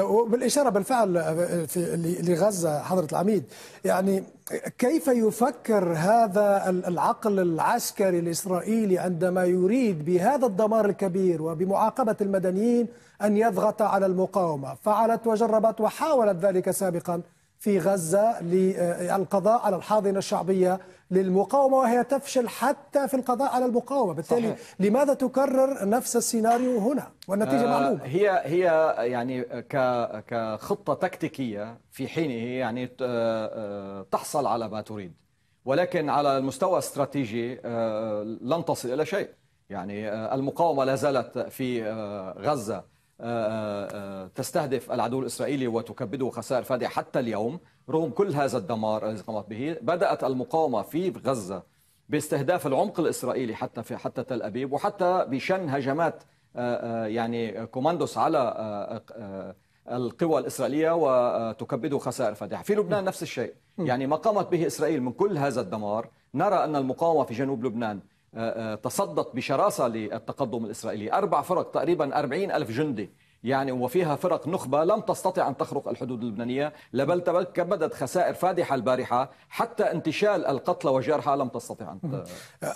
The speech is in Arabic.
وبالإشارة بالفعل آه، في لغزة حضرة العميد يعني كيف يفكر هذا العقل العسكري الإسرائيلي عندما يريد بهذا الدمار الكبير وبمعاقبة المدنيين أن يضغط على المقاومة فعلت وجربت وحاولت ذلك سابقا في غزة للقضاء على الحاضنة الشعبية للمقاومة وهي تفشل حتى في القضاء على المقاومة بالتالي صحيح. لماذا تكرر نفس السيناريو هنا والنتيجة آه معلومة هي هي يعني كخطة تكتيكية في حينه يعني آه، آه، تحصل على ما تريد ولكن على المستوى الاستراتيجي آه، لن تصل إلى شيء يعني المقاومة لا زالت في غزة آه، آه، آه، تستهدف العدو الإسرائيلي وتكبده خسائر فادحة حتى اليوم رغم كل هذا الدمار الذي قامت به بدأت المقاومة في غزة باستهداف العمق الإسرائيلي حتى في حتى تل أبيب وحتى بشن هجمات يعني كوماندوس على القوى الإسرائيلية وتكبده خسائر فادحة في لبنان نفس الشيء يعني ما قامت به إسرائيل من كل هذا الدمار نرى أن المقاومة في جنوب لبنان تصدت بشراسة للتقدم الإسرائيلي أربع فرق تقريبا أربعين ألف جندي يعني وفيها فرق نخبة لم تستطع أن تخرق الحدود اللبنانية بل كبدت خسائر فادحة البارحة حتى انتشال القتلى وجرحى لم تستطع أن